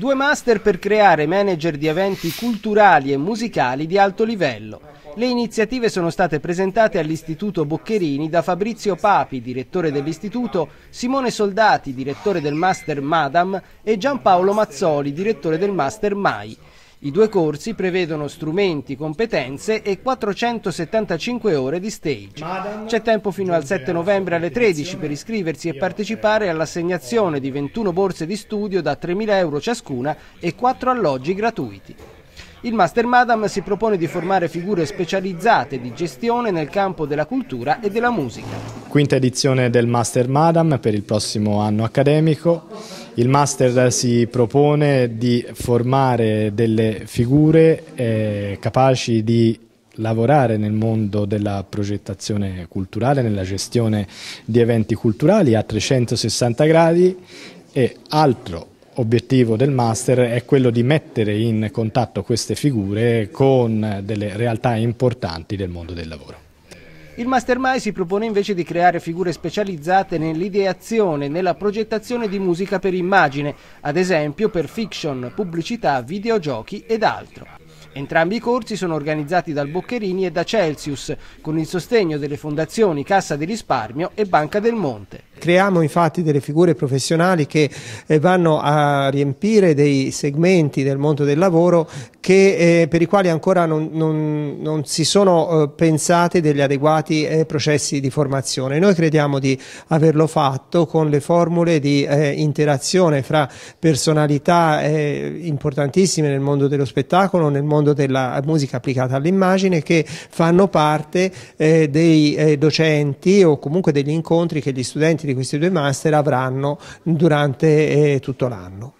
Due master per creare manager di eventi culturali e musicali di alto livello. Le iniziative sono state presentate all'Istituto Boccherini da Fabrizio Papi, direttore dell'istituto, Simone Soldati, direttore del Master Madam e Giampaolo Mazzoli, direttore del Master Mai. I due corsi prevedono strumenti, competenze e 475 ore di stage. C'è tempo fino al 7 novembre alle 13 per iscriversi e partecipare all'assegnazione di 21 borse di studio da 3.000 euro ciascuna e 4 alloggi gratuiti. Il Master Madam si propone di formare figure specializzate di gestione nel campo della cultura e della musica. Quinta edizione del Master Madam per il prossimo anno accademico il master si propone di formare delle figure eh, capaci di lavorare nel mondo della progettazione culturale, nella gestione di eventi culturali a 360 gradi e altro obiettivo del master è quello di mettere in contatto queste figure con delle realtà importanti del mondo del lavoro. Il Mastermind si propone invece di creare figure specializzate nell'ideazione e nella progettazione di musica per immagine, ad esempio per fiction, pubblicità, videogiochi ed altro. Entrambi i corsi sono organizzati dal Boccherini e da Celsius, con il sostegno delle fondazioni Cassa di Risparmio e Banca del Monte. Creiamo infatti delle figure professionali che eh, vanno a riempire dei segmenti del mondo del lavoro che, eh, per i quali ancora non, non, non si sono eh, pensati degli adeguati eh, processi di formazione. Noi crediamo di averlo fatto con le formule di eh, interazione fra personalità eh, importantissime nel mondo dello spettacolo, nel mondo della musica applicata all'immagine che fanno parte dei docenti o comunque degli incontri che gli studenti di questi due master avranno durante eh, tutto l'anno.